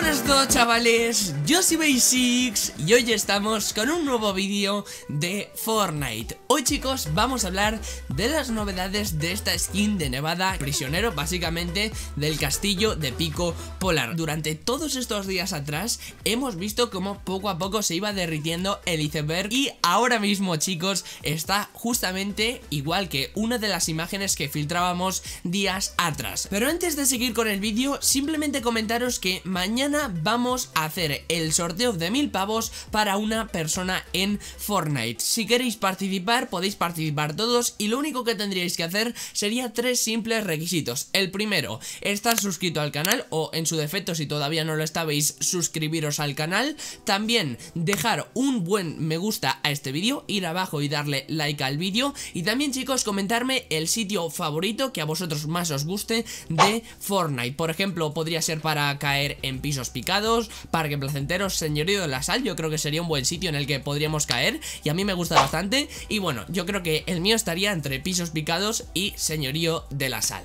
buenas chavales, yo soy Basics y hoy estamos con un nuevo vídeo de Fortnite Hoy chicos vamos a hablar de las novedades de esta skin de Nevada Prisionero básicamente del castillo de Pico Polar Durante todos estos días atrás hemos visto cómo poco a poco se iba derritiendo el iceberg Y ahora mismo chicos está justamente igual que una de las imágenes que filtrábamos días atrás Pero antes de seguir con el vídeo simplemente comentaros que mañana vamos a hacer el sorteo de mil pavos para una persona en Fortnite. Si queréis participar, podéis participar todos y lo único que tendríais que hacer sería tres simples requisitos. El primero, estar suscrito al canal o en su defecto si todavía no lo estabais, suscribiros al canal. También dejar un buen me gusta a este vídeo, ir abajo y darle like al vídeo. Y también chicos, comentarme el sitio favorito que a vosotros más os guste de Fortnite. Por ejemplo, podría ser para caer en piso pisos picados, parque placentero, señorío de la sal, yo creo que sería un buen sitio en el que podríamos caer y a mí me gusta bastante y bueno, yo creo que el mío estaría entre pisos picados y señorío de la sal.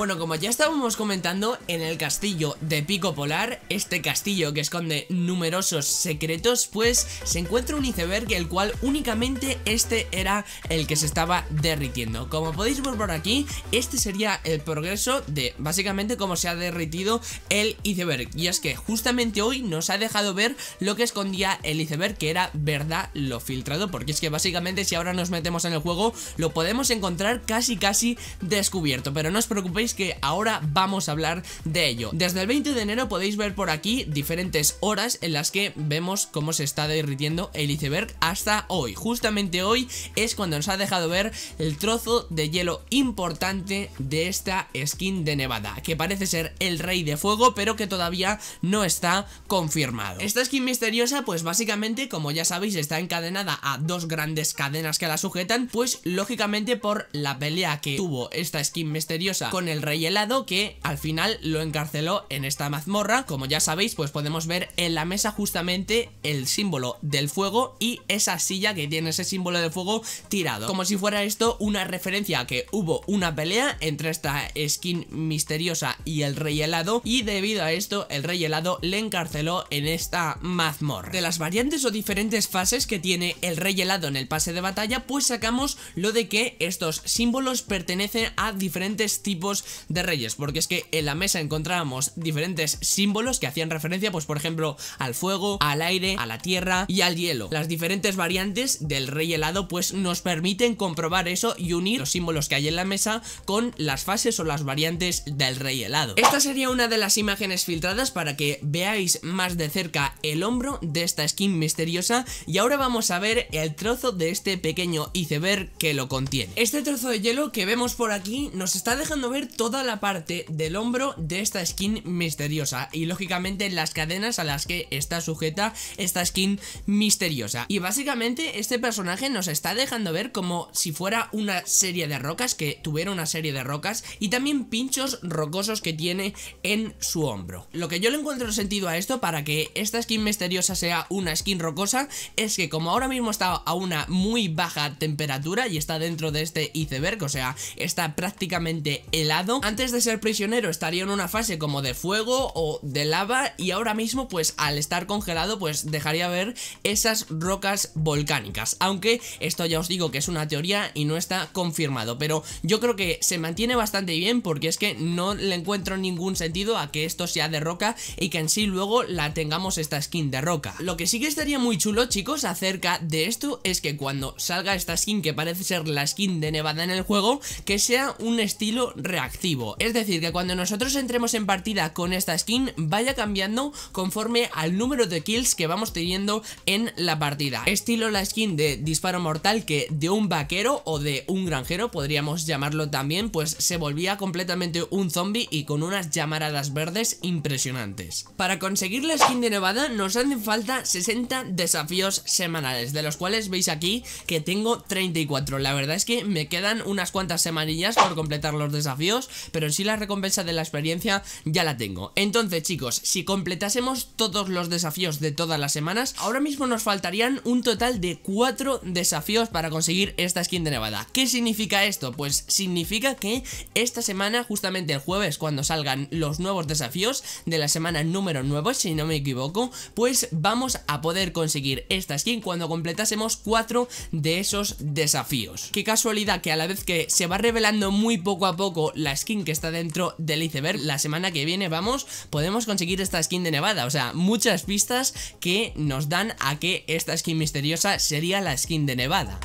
Bueno, como ya estábamos comentando, en el castillo de Pico Polar, este castillo que esconde numerosos secretos, pues se encuentra un iceberg el cual únicamente este era el que se estaba derritiendo. Como podéis ver por aquí, este sería el progreso de básicamente cómo se ha derritido el iceberg. Y es que justamente hoy nos ha dejado ver lo que escondía el iceberg, que era verdad lo filtrado, porque es que básicamente si ahora nos metemos en el juego, lo podemos encontrar casi casi descubierto. Pero no os preocupéis que ahora vamos a hablar de ello. Desde el 20 de enero podéis ver por aquí diferentes horas en las que vemos cómo se está derritiendo el iceberg hasta hoy. Justamente hoy es cuando nos ha dejado ver el trozo de hielo importante de esta skin de Nevada, que parece ser el rey de fuego, pero que todavía no está confirmado. Esta skin misteriosa, pues básicamente, como ya sabéis, está encadenada a dos grandes cadenas que la sujetan, pues lógicamente por la pelea que tuvo esta skin misteriosa con el rey helado que al final lo encarceló en esta mazmorra. Como ya sabéis, pues podemos ver en la mesa justamente el símbolo del fuego y esa silla que tiene ese símbolo del fuego tirado. Como si fuera esto una referencia a que hubo una pelea entre esta skin misteriosa y el rey helado y debido a esto el rey helado le encarceló en esta mazmorra. De las variantes o diferentes fases que tiene el rey helado en el pase de batalla, pues sacamos lo de que estos símbolos pertenecen a diferentes tipos de Reyes, porque es que en la mesa encontrábamos diferentes símbolos que hacían referencia, pues por ejemplo, al fuego, al aire, a la tierra y al hielo. Las diferentes variantes del rey helado pues nos permiten comprobar eso y unir los símbolos que hay en la mesa con las fases o las variantes del rey helado. Esta sería una de las imágenes filtradas para que veáis más de cerca el hombro de esta skin misteriosa y ahora vamos a ver el trozo de este pequeño iceberg que lo contiene. Este trozo de hielo que vemos por aquí nos está dejando ver toda la parte del hombro de esta skin misteriosa y lógicamente las cadenas a las que está sujeta esta skin misteriosa. Y básicamente este personaje nos está dejando ver como si fuera una serie de rocas, que tuviera una serie de rocas y también pinchos rocosos que tiene en su hombro. Lo que yo le encuentro sentido a esto para que esta skin misteriosa sea una skin rocosa es que como ahora mismo está a una muy baja temperatura y está dentro de este iceberg, o sea, está prácticamente helado, antes de ser prisionero estaría en una fase como de fuego o de lava y ahora mismo pues al estar congelado pues dejaría ver esas rocas volcánicas. Aunque esto ya os digo que es una teoría y no está confirmado, pero yo creo que se mantiene bastante bien porque es que no le encuentro ningún sentido a que esto sea de roca y que en sí luego la tengamos esta skin de roca. Lo que sí que estaría muy chulo chicos acerca de esto es que cuando salga esta skin que parece ser la skin de Nevada en el juego, que sea un estilo reactivo es decir, que cuando nosotros entremos en partida con esta skin, vaya cambiando conforme al número de kills que vamos teniendo en la partida. Estilo la skin de disparo mortal que de un vaquero o de un granjero, podríamos llamarlo también, pues se volvía completamente un zombie y con unas llamaradas verdes impresionantes. Para conseguir la skin de Nevada nos hacen falta 60 desafíos semanales, de los cuales veis aquí que tengo 34. La verdad es que me quedan unas cuantas semanillas por completar los desafíos pero sí la recompensa de la experiencia ya la tengo. Entonces chicos, si completásemos todos los desafíos de todas las semanas, ahora mismo nos faltarían un total de 4 desafíos para conseguir esta skin de Nevada. ¿Qué significa esto? Pues significa que esta semana, justamente el jueves, cuando salgan los nuevos desafíos de la semana número 9, si no me equivoco, pues vamos a poder conseguir esta skin cuando completásemos 4 de esos desafíos. Qué casualidad que a la vez que se va revelando muy poco a poco la skin que está dentro del iceberg. La semana que viene, vamos, podemos conseguir esta skin de Nevada. O sea, muchas pistas que nos dan a que esta skin misteriosa sería la skin de Nevada.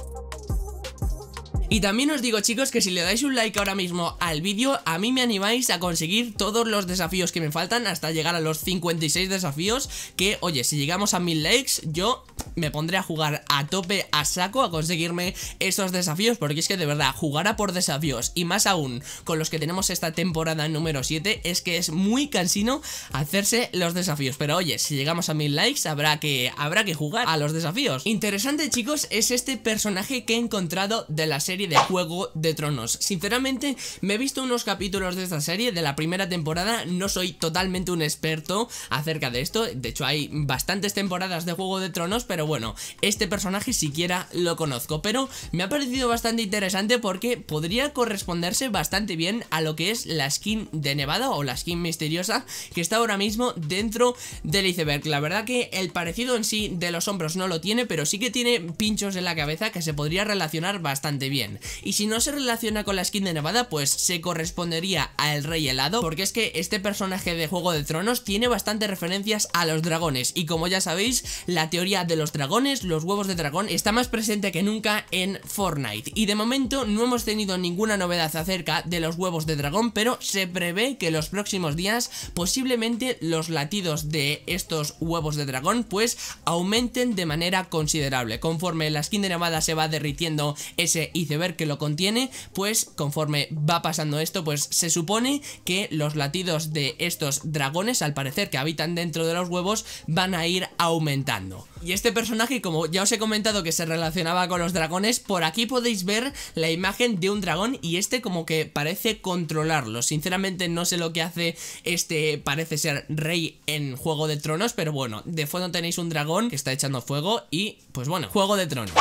Y también os digo chicos que si le dais un like ahora mismo al vídeo A mí me animáis a conseguir todos los desafíos que me faltan Hasta llegar a los 56 desafíos Que oye, si llegamos a 1000 likes yo me pondré a jugar a tope, a saco, a conseguirme esos desafíos, porque es que de verdad, jugar a por desafíos, y más aún con los que tenemos esta temporada número 7, es que es muy cansino hacerse los desafíos. Pero oye, si llegamos a mil likes, habrá que, habrá que jugar a los desafíos. Interesante, chicos, es este personaje que he encontrado de la serie de Juego de Tronos. Sinceramente, me he visto unos capítulos de esta serie, de la primera temporada, no soy totalmente un experto acerca de esto, de hecho hay bastantes temporadas de Juego de Tronos, pero bueno, este personaje siquiera lo conozco. Pero me ha parecido bastante interesante porque podría corresponderse bastante bien a lo que es la skin de Nevada o la skin misteriosa que está ahora mismo dentro del iceberg. La verdad que el parecido en sí de los hombros no lo tiene, pero sí que tiene pinchos en la cabeza que se podría relacionar bastante bien. Y si no se relaciona con la skin de Nevada, pues se correspondería al Rey Helado, porque es que este personaje de Juego de Tronos tiene bastantes referencias a los dragones. Y como ya sabéis, la teoría de los los dragones, los huevos de dragón, está más presente que nunca en Fortnite. Y de momento no hemos tenido ninguna novedad acerca de los huevos de dragón, pero se prevé que los próximos días posiblemente los latidos de estos huevos de dragón pues aumenten de manera considerable. Conforme la skin de Nevada se va derritiendo ese iceberg que lo contiene, pues conforme va pasando esto, pues se supone que los latidos de estos dragones, al parecer que habitan dentro de los huevos, van a ir aumentando. Y este personaje, como ya os he comentado que se relacionaba con los dragones, por aquí podéis ver la imagen de un dragón y este como que parece controlarlo. Sinceramente no sé lo que hace este, parece ser rey en Juego de Tronos, pero bueno, de fondo tenéis un dragón que está echando fuego y pues bueno, Juego de Tronos.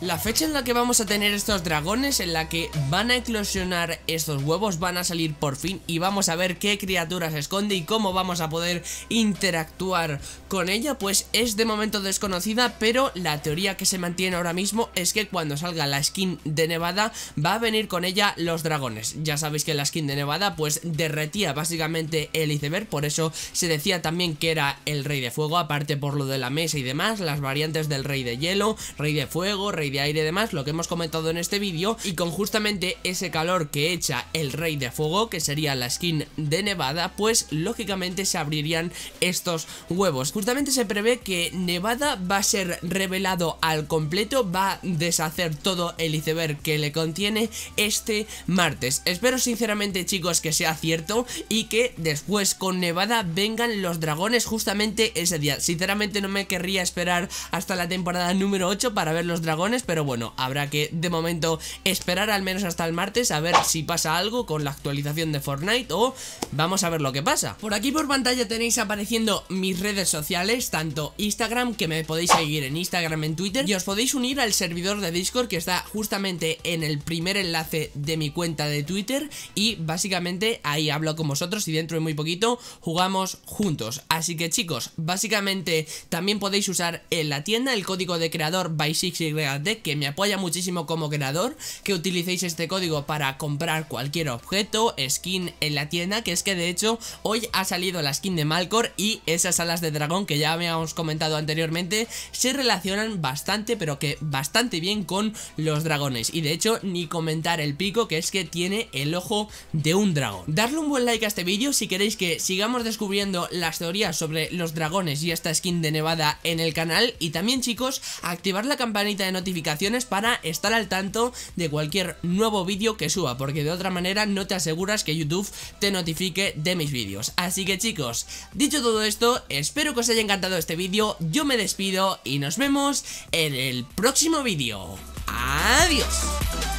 La fecha en la que vamos a tener estos dragones, en la que van a eclosionar estos huevos, van a salir por fin y vamos a ver qué criatura se esconde y cómo vamos a poder interactuar con ella, pues es de momento desconocida, pero la teoría que se mantiene ahora mismo es que cuando salga la skin de Nevada va a venir con ella los dragones. Ya sabéis que la skin de Nevada pues derretía básicamente el iceberg, por eso se decía también que era el rey de fuego, aparte por lo de la mesa y demás, las variantes del rey de hielo, rey de fuego, rey de aire y demás, lo que hemos comentado en este vídeo, y con justamente ese calor que echa el Rey de Fuego, que sería la skin de Nevada, pues lógicamente se abrirían estos huevos. Justamente se prevé que Nevada va a ser revelado al completo, va a deshacer todo el iceberg que le contiene este martes. Espero sinceramente chicos que sea cierto y que después con Nevada vengan los dragones justamente ese día. Sinceramente no me querría esperar hasta la temporada número 8 para ver los dragones pero bueno, habrá que de momento esperar al menos hasta el martes a ver si pasa algo con la actualización de Fortnite o vamos a ver lo que pasa. Por aquí por pantalla tenéis apareciendo mis redes sociales, tanto Instagram, que me podéis seguir en Instagram, en Twitter, y os podéis unir al servidor de Discord que está justamente en el primer enlace de mi cuenta de Twitter y básicamente ahí hablo con vosotros y dentro de muy poquito jugamos juntos. Así que chicos, básicamente también podéis usar en la tienda el código de creador by 6 yd que me apoya muchísimo como creador, que utilicéis este código para comprar cualquier objeto, skin en la tienda, que es que de hecho hoy ha salido la skin de Malcor y esas alas de dragón que ya habíamos comentado anteriormente se relacionan bastante, pero que bastante bien con los dragones. Y de hecho, ni comentar el pico, que es que tiene el ojo de un dragón. Darle un buen like a este vídeo si queréis que sigamos descubriendo las teorías sobre los dragones y esta skin de Nevada en el canal. Y también chicos, activar la campanita de notificaciones para estar al tanto de cualquier nuevo vídeo que suba, porque de otra manera no te aseguras que YouTube te notifique de mis vídeos. Así que chicos, dicho todo esto, espero que os haya encantado este vídeo, yo me despido y nos vemos en el próximo vídeo. ¡Adiós!